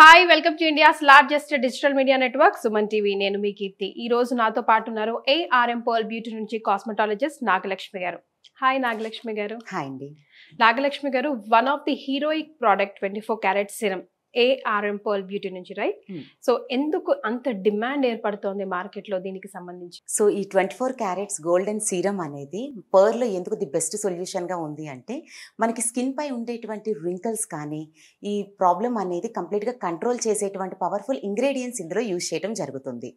Hi welcome to India's largest digital media network Suman TV నేను మీ కీర్తి ఈ రోజు నాతో పాటు ఉన్నారు ఏఆర్ఎం పర్ల్ బ్యూటీ నుంచి cosmetologist Nagalakshmi garu hi Nagalakshmi garu hi అండి Nagalakshmi garu one of the heroic product twenty four carat serum ARM pearl beauty నుంచి రైట్ సో hmm. ఎందుకు అంత డిమాండ్ ఏర్పడుతోంది లో దీనికి సంబంధించి సో ఈ twenty four carats golden serum అనేది లో ఎందుకు ది బెస్ట్ సొల్యూషన్ గా ఉంది అంటే మనకి స్కిన్ పై ఉండేటువంటి రింకల్స్ కానీ ఈ ప్రాబ్లం అనేది కంప్లీట్ గా కంట్రోల్ చేసేటువంటి పవర్ఫుల్ ఇంగ్రీడియంట్స్ ఇందులో యూజ్ చేయడం జరుగుతుంది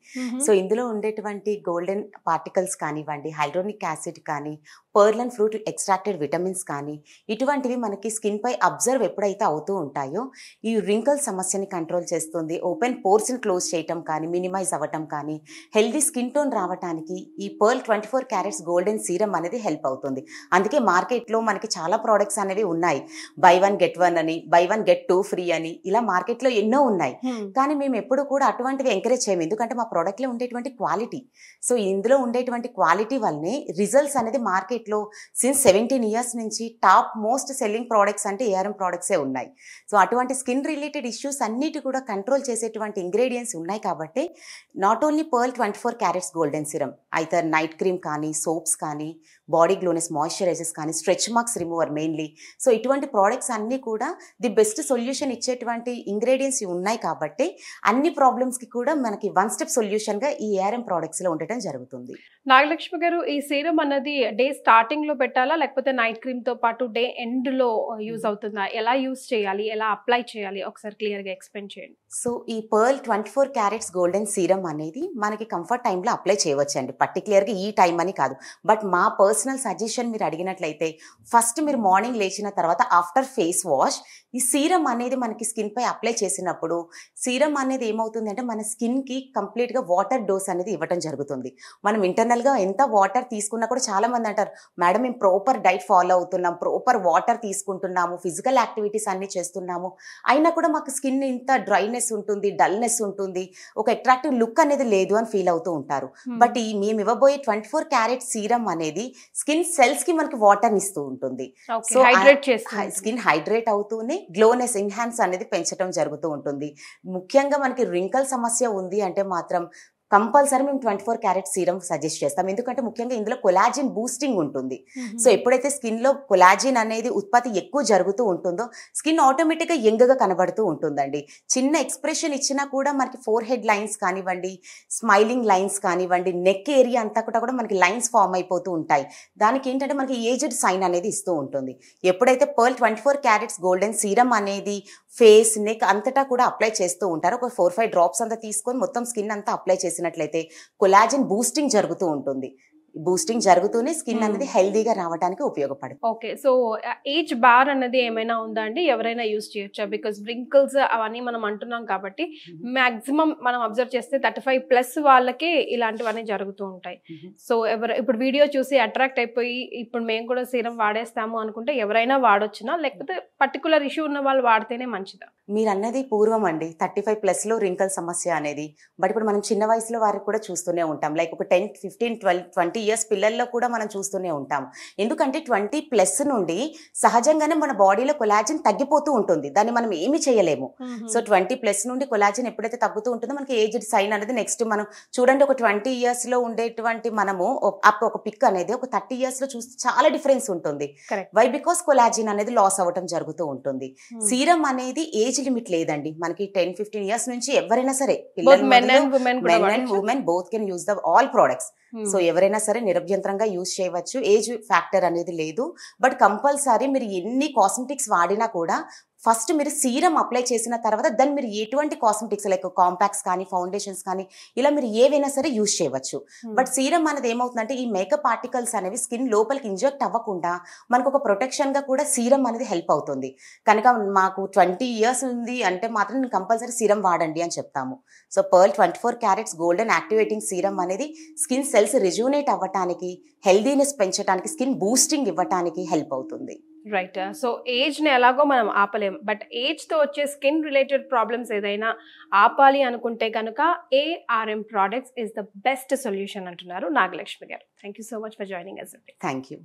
సో ఇందులో ఉండేటువంటి గోల్డెన్ పార్టికల్స్ కానివ్వండి హైడ్రోనిక్ యాసిడ్ కానీ pearl and fruit extracted vitamins కానీ ఇటువంటివి మనకి స్కిన్పై అబ్జర్వ్ ఎప్పుడైతే అవుతూ ఉంటాయో ఈ రింకల్ సమస్యని కంట్రోల్ చేస్తుంది ఓపెన్ పోర్స్ని క్లోజ్ చేయటం కానీ మినిమైజ్ అవ్వటం కానీ హెల్దీ స్కిన్ టోన్ రావటానికి ఈ pearl twenty four carats golden serum అనేది హెల్ప్ అవుతుంది అందుకే మార్కెట్లో మనకి చాలా ప్రోడక్ట్స్ అనేవి ఉన్నాయి బై వన్ గెట్ వన్ అని buy one get two free అని ఇలా మార్కెట్లో ఎన్నో ఉన్నాయి hmm. కానీ మేము ఎప్పుడు కూడా అటువంటివి ఎంకరేజ్ చేయము ఎందుకంటే మా ప్రోడక్ట్లో ఉండేటువంటి క్వాలిటీ సో ఇందులో ఉండేటువంటి క్వాలిటీ వల్లనే రిజల్ట్స్ అనేది మార్కెట్ మార్కెట్లో సిన్స్ సెవెంటీన్ ఇయర్స్ నుంచి టాప్ మోస్ట్ సెల్లింగ్ ప్రోడక్ట్స్ అంటే ఏఆర్ఎం ప్రోడక్ట్సే ఉన్నాయి సో అటువంటి స్కిన్ రిలేటెడ్ ఇష్యూస్ అన్నిటి కూడా కంట్రోల్ చేసేటువంటి ఇంగ్రీడియంట్స్ ఉన్నాయి కాబట్టి not only pearl twenty four carats golden serum అయితే నైట్ క్రీమ్ కానీ సోప్స్ కానీ బాడీ గ్లోనెస్ మాయిశ్చరైజర్స్ కానీ stretch marks remover mainly so ఇటువంటి ప్రోడక్ట్స్ అన్నీ కూడా ది బెస్ట్ సొల్యూషన్ ఇచ్చేటువంటి ఇంగ్రీడియంట్స్ ఉన్నాయి కాబట్టి అన్ని ప్రాబ్లమ్స్కి కూడా మనకి వన్ స్టెప్ సొల్యూషన్గా ఈ ఏఆర్ఎం ప్రోడక్ట్స్లో ఉండటం జరుగుతుంది నాగలక్ష్మి గారు ఈ సీరం అన్నది డే స్టార్ట్ స్టార్టింగ్ లో పెట్టాలా లేకపోతే నైట్ క్రీమ్ తో పాటు డే ఎండ్ లో యూజ్ uh, hmm. అవుతుందా ఎలా యూజ్ చేయాలి ఎలా అప్లై చేయాలి ఒకసారి క్లియర్ గా ఎక్స్ప్లెయిన్ చేయండి సో ఈ pearl twenty four carats golden serum అనేది మనకి కంఫర్ట్ టైంలో అప్లై చేయవచ్చు అండి పర్టికులర్గా ఈ టైం అని కాదు బట్ మా పర్సనల్ సజెషన్ మీరు అడిగినట్లయితే ఫస్ట్ మీరు మార్నింగ్ లేచిన తర్వాత ఆఫ్టర్ ఫేస్ వాష్ ఈ సీరమ్ అనేది మనకి స్కిన్పై అప్లై చేసినప్పుడు సీరమ్ అనేది ఏమవుతుంది అంటే మన స్కిన్కి కంప్లీట్గా వాటర్ డోస్ అనేది ఇవ్వడం జరుగుతుంది మనం ఇంటర్నల్గా ఎంత వాటర్ తీసుకున్నా కూడా చాలామంది అంటారు మేడం మేము ప్రాపర్ డైట్ ఫాలో అవుతున్నాం ప్రాపర్ వాటర్ తీసుకుంటున్నాము ఫిజికల్ యాక్టివిటీస్ అన్నీ చేస్తున్నాము అయినా కూడా మాకు స్కిన్ ఇంత డ్రైనెస్ డీప్నెస్ ఉంటుంది డల్నెస్ ఉంటుంది ఒక అట్రాక్టివ్ లుక్ అనేది లేదు అని ఫీల్ అవుతూ ఉంటారు బట్ hmm. ఈ మేము ఇవ్వబోయే ట్వంటీ ఫోర్ క్యారెట్ సీరం అనేది స్కిన్ సెల్స్ కి మనకి వాటర్ ఇస్తూ ఉంటుంది సో స్కిన్ హైడ్రేట్ అవుతూనే గ్లోనెస్ ఎన్హాన్స్ అనేది పెంచడం జరుగుతూ ఉంటుంది ముఖ్యంగా మనకి రింకల్ సమస్య ఉంది అంటే మాత్రం కంపల్సరీ మేము twenty four carat serum suggest చేస్తాం ఎందుకంటే ముఖ్యంగా ఇందులో కొలాజిన్ బూస్టింగ్ ఉంటుంది సో ఎప్పుడైతే స్కిన్లో కొలాజిన్ అనేది ఉత్పత్తి ఎక్కువ జరుగుతూ ఉంటుందో స్కిన్ ఆటోమేటిక్గా గా కనబడుతూ ఉంటుందండి చిన్న ఎక్స్ప్రెషన్ ఇచ్చినా కూడా మనకి ఫోర్ హెడ్ లైన్స్ కానివ్వండి స్మైలింగ్ లైన్స్ కానివ్వండి నెక్ ఏరియా అంతా కూడా కూడా మనకి లైన్స్ ఫామ్ అయిపోతూ ఉంటాయి దానికి ఏంటంటే మనకి ఏజ్డ్ సైన్ అనేది ఇస్తూ ఉంటుంది ఎప్పుడైతే pearl twenty four carats golden serum అనేది ఫేస్ నెక్ అంతటా కూడా అప్లై చేస్తూ ఉంటారు ఒక ఫోర్ ఫైవ్ డ్రాప్స్ అంతా తీసుకొని మొత్తం స్కిన్ అంతా అప్లై చేసిన చేసినట్లయితే కొలాజిన్ బూస్టింగ్ జరుగుతూ ఉంటుంది బూస్టింగ్ జరుగుతూనే స్కిన్ hmm. అనేది హెల్దీగా రావడానికి ఉపయోగపడుతుంది ఓకే సో ఏజ్ బార్ అనేది ఏమైనా ఉందా అండి ఎవరైనా యూజ్ చేయొచ్చా బికాస్ వ్రింకిల్స్ అవన్నీ మనం అంటున్నాం కాబట్టి మాక్సిమం mm-hmm. మనం అబ్జర్వ్ చేస్తే థర్టీ ఫైవ్ ప్లస్ వాళ్ళకి ఇలాంటివన్నీ జరుగుతూ ఉంటాయి సో mm-hmm. ఎవరు ఇప్పుడు వీడియో చూసి అట్రాక్ట్ అయిపోయి ఇప్పుడు మేము కూడా సీరం వాడేస్తాము అనుకుంటే ఎవరైనా వాడొచ్చినా లేకపోతే పర్టికులర్ ఇష్యూ ఉన్న వాళ్ళు వాడితేనే మంచిదా మీరు అన్నది పూర్వం అండి థర్టీ ఫైవ్ లో రింకల్ సమస్య అనేది బట్ ఇప్పుడు మనం చిన్న వయసులో వారికి కూడా చూస్తూనే ఉంటాం లైక్ ఒక ten fifteen twelve twenty years పిల్లల్లో కూడా మనం చూస్తూనే ఉంటాం ఎందుకంటే ట్వంటీ ప్లస్ నుండి సహజంగానే మన బాడీలో కొలాజిన్ తగ్గిపోతూ ఉంటుంది దాన్ని మనం ఏమి చేయలేము సో ట్వంటీ ప్లస్ నుండి కొలాజిన్ ఎప్పుడైతే తగ్గుతూ ఉంటుందో మనకి ఏజ్ సైన్ అనేది నెక్స్ట్ మనం చూడండి ఒక ట్వంటీ ఇయర్స్ లో ఉండేటువంటి మనము ఒక పిక్ అనేది ఒక థర్టీ ఇయర్స్ లో చూస్తే చాలా డిఫరెన్స్ ఉంటుంది వై బికాస్ కొలాజిన్ అనేది లాస్ అవ్వటం జరుగుతూ ఉంటుంది సీరం అనేది ఏజ్ లిమిట్ లేదండి మనకి టెన్ ఫిఫ్టీన్ ఇయర్స్ నుంచి ఎవరైనా సరే men and women both can use the all products Hmm. So ఎవరైనా సరే నిరభ్యంతరంగా యూజ్ చేయవచ్చు ఏజ్ ఫ్యాక్టర్ అనేది లేదు బట్ కంపల్సరీ మీరు ఎన్ని కాస్మెటిక్స్ వాడినా కూడా ఫస్ట్ మీరు సీరం అప్లై చేసిన తర్వాత దాన్ని మీరు ఎటువంటి కాస్మెటిక్స్ లైక్ కాంపాక్ట్స్ కానీ ఫౌండేషన్స్ కానీ ఇలా మీరు ఏవైనా సరే యూజ్ చేయవచ్చు బట్ సీరం అనేది ఏమవుతుందంటే ఈ మేకప్ పార్టికల్స్ అనేవి స్కిన్ లోపలికి ఇంజెక్ట్ అవ్వకుండా మనకు ఒక ప్రొటెక్షన్గా కూడా సీరం అనేది హెల్ప్ అవుతుంది కనుక మాకు ట్వంటీ ఇయర్స్ ఉంది అంటే మాత్రం నేను కంపల్సరీ సీరం వాడండి అని చెప్తాము so pearl twenty four carats golden activating serum అనేది స్కిన్ సెల్స్ రిజ్యూనేట్ అవ్వటానికి హెల్దీనెస్ పెంచడానికి స్కిన్ బూస్టింగ్ ఇవ్వటానికి హెల్ప్ అవుతుంది రైట్ సో ఏజ్ని ఎలాగో మనం ఆపలేం బట్ ఏజ్తో వచ్చే స్కిన్ రిలేటెడ్ ప్రాబ్లమ్స్ ఏదైనా ఆపాలి అనుకుంటే కనుక ARM products is the best solution అంటున్నారు Nagalakshmi garu thank you so much for joining us thank you